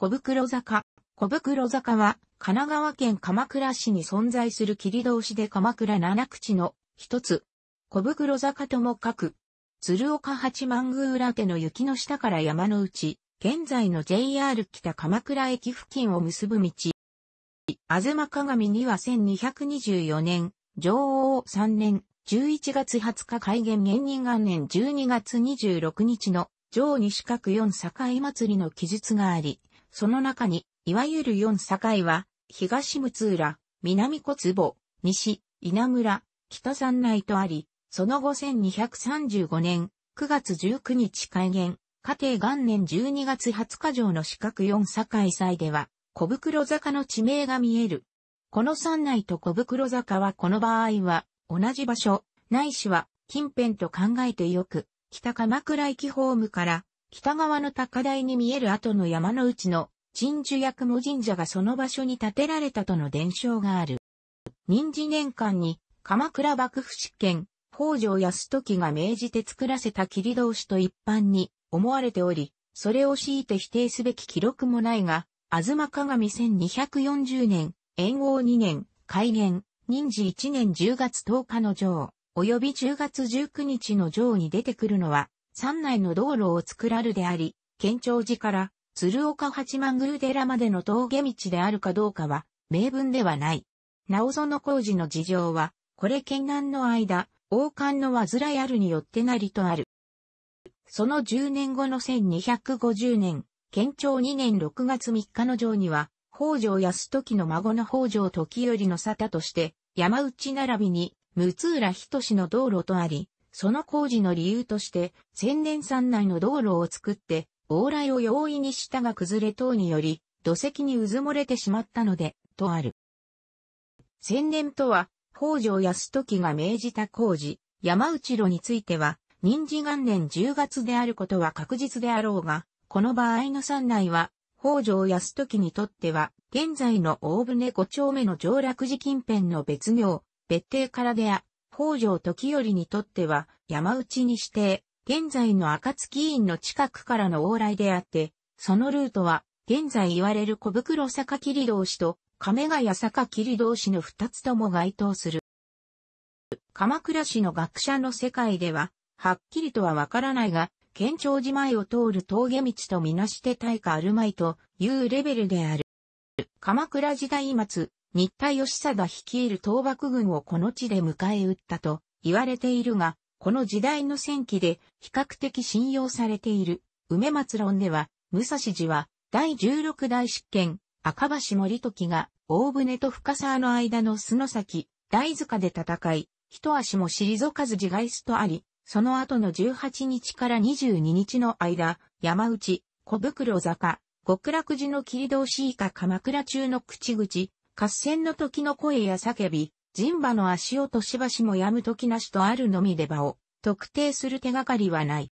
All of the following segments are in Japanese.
小袋坂。小袋坂は、神奈川県鎌倉市に存在する霧通しで鎌倉七口の一つ。小袋坂とも書く。鶴岡八幡宮裏手の雪の下から山の内、現在の JR 北鎌倉駅付近を結ぶ道。あずま鏡には1224年、上王3年、11月20日開元元人元年12月26日の、上西閣四境祭りの記述があり、その中に、いわゆる四境は、東六浦、南小坪、西、稲村、北山内とあり、その後1235年9月19日開元、家庭元年12月20日上の四角四境祭では、小袋坂の地名が見える。この山内と小袋坂はこの場合は、同じ場所、ないしは近辺と考えてよく、北鎌倉駅ホームから北側の高台に見える後の山の内の鎮守役も神社がその場所に建てられたとの伝承がある。任治年間に鎌倉幕府執権、北条康時が命じて作らせた切通しと一般に思われており、それを強いて否定すべき記録もないが、あずま鏡1240年、炎王2年、開元、任時1年10月10日の上、及び10月19日の上に出てくるのは、山内の道路を作らるであり、県庁寺から鶴岡八幡宮寺までの峠道であるかどうかは、明文ではない。なおその工事の事情は、これ県南の間、王冠の患いあるによってなりとある。その10年後の1250年、県庁2年6月3日の城には、北条安時の孫の北条時頼の沙汰として、山内並びに、六浦仁の道路とあり、その工事の理由として、千年山内の道路を作って、往来を容易にしたが崩れ等により、土石にうず漏れてしまったので、とある。千年とは、北条康時が命じた工事、山内路については、任事元年10月であることは確実であろうが、この場合の山内は、北条康時にとっては、現在の大船5丁目の上洛寺近辺の別名、別邸からであ、北条時頼にとっては山内に指定、現在の暁院の近くからの往来であって、そのルートは現在言われる小袋坂切通しと亀ヶ谷坂切通しの二つとも該当する。鎌倉市の学者の世界では、はっきりとはわからないが、県庁寺前を通る峠道とみなして大価あるまいというレベルである。鎌倉時代末、日田義貞率いる倒幕軍をこの地で迎え撃ったと言われているが、この時代の戦記で比較的信用されている梅松論では、武蔵寺は第16代執権赤橋森時が大船と深沢の間の須の先、大塚で戦い、一足も退かず自害すとあり、その後の18日から22日の間、山内、小袋坂、極楽寺の切通し以下鎌倉中の口々、合戦の時の声や叫び、人馬の足音しばしもやむ時なしとあるのみで場を特定する手がかりはない。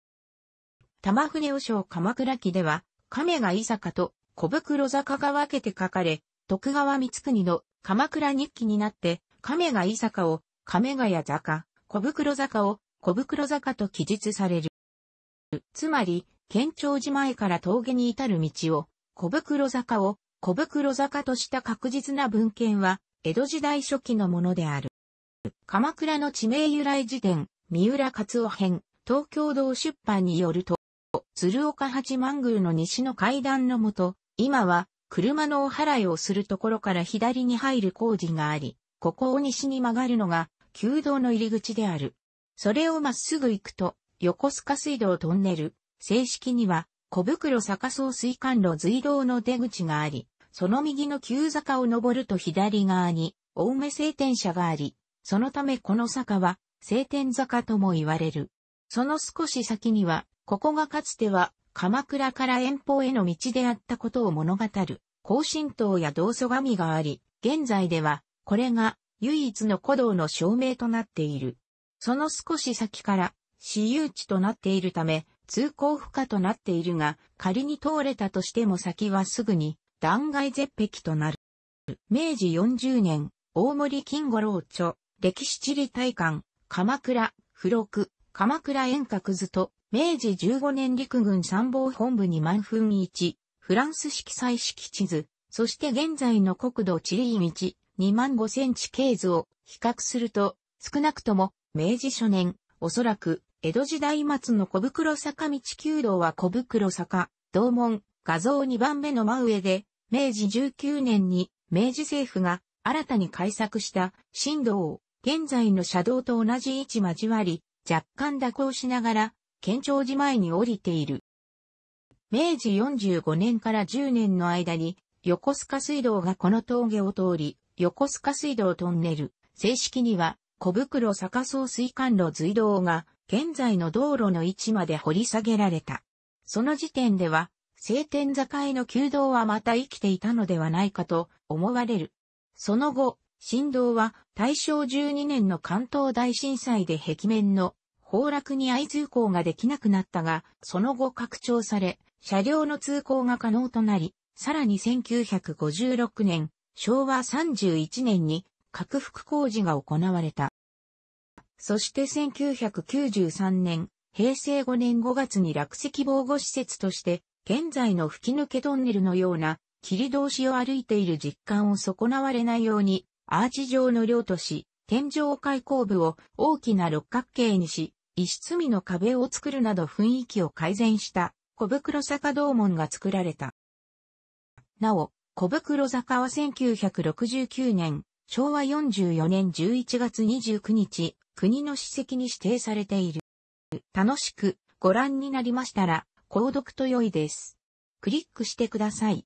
玉船和尚鎌倉記では、亀が伊坂と小袋坂が分けて書かれ、徳川光国の鎌倉日記になって、亀が伊坂を亀ヶ谷坂、小袋坂を小袋坂と記述される。つまり、県庁寺前から峠に至る道を、小袋坂を小袋坂とした確実な文献は、江戸時代初期のものである。鎌倉の地名由来辞典、三浦勝夫編、東京道出版によると、鶴岡八幡宮の西の階段のもと、今は車のお払いをするところから左に入る工事があり、ここを西に曲がるのが、旧道の入り口である。それをまっすぐ行くと、横須賀水道トンネル、正式には、小袋坂総水管路随道の出口があり、その右の急坂を登ると左側に、青梅晴天社があり、そのためこの坂は、晴天坂とも言われる。その少し先には、ここがかつては、鎌倉から遠方への道であったことを物語る、高神道や道祖神があり、現在では、これが唯一の古道の証明となっている。その少し先から、私有地となっているため、通行不可となっているが、仮に通れたとしても先はすぐに、断崖絶壁となる。明治40年、大森金五郎著、歴史地理大観、鎌倉、付録、鎌倉遠隔図と、明治15年陸軍参謀本部に万分1、フランス式彩式地図、そして現在の国土地理位1、2万5センチ系図を比較すると、少なくとも、明治初年、おそらく、江戸時代末の小袋坂道旧道は小袋坂、道門、画像2番目の真上で、明治19年に明治政府が新たに改作した新道を現在の車道と同じ位置交わり、若干蛇行しながら県庁寺前に降りている。明治45年から10年の間に横須賀水道がこの峠を通り、横須賀水道トンネル、正式には小袋坂総水管路隧道が現在の道路の位置まで掘り下げられた。その時点では晴天栄の旧道はまた生きていたのではないかと思われる。その後、神道は大正12年の関東大震災で壁面の崩落に相通行ができなくなったが、その後拡張され、車両の通行が可能となり、さらに1956年、昭和31年に拡幅工事が行われた。そして1993年、平成5年5月に落石防護施設として現在の吹き抜けトンネルのような、切通しを歩いている実感を損なわれないように、アーチ状の量とし、天井開口部を大きな六角形にし、一室見の壁を作るなど雰囲気を改善した小袋坂道門が作られた。なお、小袋坂は1969年、昭和44年11月29日、国の史跡に指定されている。楽しくご覧になりましたら、購読と良いです。クリックしてください。